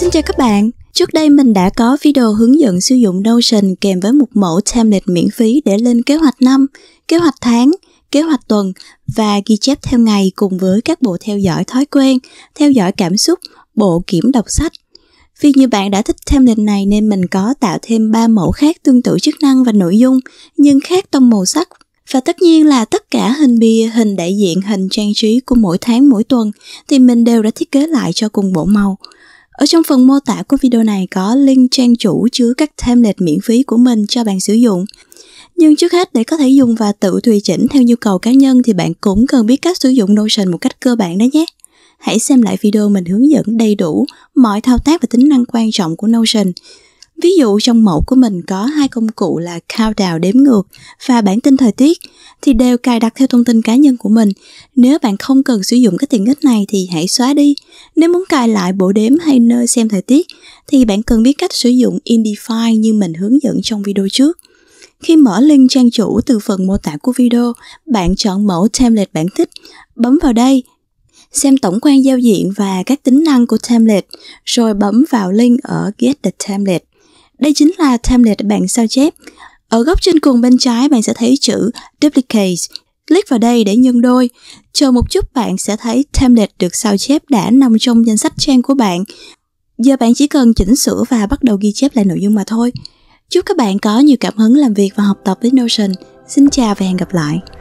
Xin chào các bạn, Trước đây mình đã có video hướng dẫn sử dụng Notion kèm với một mẫu template miễn phí để lên kế hoạch năm, kế hoạch tháng, kế hoạch tuần và ghi chép theo ngày cùng với các bộ theo dõi thói quen, theo dõi cảm xúc, bộ kiểm đọc sách. Vì như bạn đã thích template này nên mình có tạo thêm 3 mẫu khác tương tự chức năng và nội dung nhưng khác tông màu sắc và tất nhiên là tất cả hình bìa, hình đại diện, hình trang trí của mỗi tháng mỗi tuần thì mình đều đã thiết kế lại cho cùng bộ màu ở trong phần mô tả của video này có link trang chủ chứa các template miễn phí của mình cho bạn sử dụng. Nhưng trước hết để có thể dùng và tự tùy chỉnh theo nhu cầu cá nhân thì bạn cũng cần biết cách sử dụng Notion một cách cơ bản đó nhé. Hãy xem lại video mình hướng dẫn đầy đủ mọi thao tác và tính năng quan trọng của Notion Ví dụ trong mẫu của mình có hai công cụ là countdown đếm ngược và bản tin thời tiết thì đều cài đặt theo thông tin cá nhân của mình. Nếu bạn không cần sử dụng cái tiện ích này thì hãy xóa đi. Nếu muốn cài lại bộ đếm hay nơi xem thời tiết thì bạn cần biết cách sử dụng Indify như mình hướng dẫn trong video trước. Khi mở link trang chủ từ phần mô tả của video, bạn chọn mẫu template bạn thích, bấm vào đây xem tổng quan giao diện và các tính năng của template, rồi bấm vào link ở Get the Template. Đây chính là template bạn sao chép. Ở góc trên cùng bên trái bạn sẽ thấy chữ Duplicate. Click vào đây để nhân đôi. Chờ một chút bạn sẽ thấy template được sao chép đã nằm trong danh sách trang của bạn. Giờ bạn chỉ cần chỉnh sửa và bắt đầu ghi chép lại nội dung mà thôi. Chúc các bạn có nhiều cảm hứng làm việc và học tập với Notion. Xin chào và hẹn gặp lại.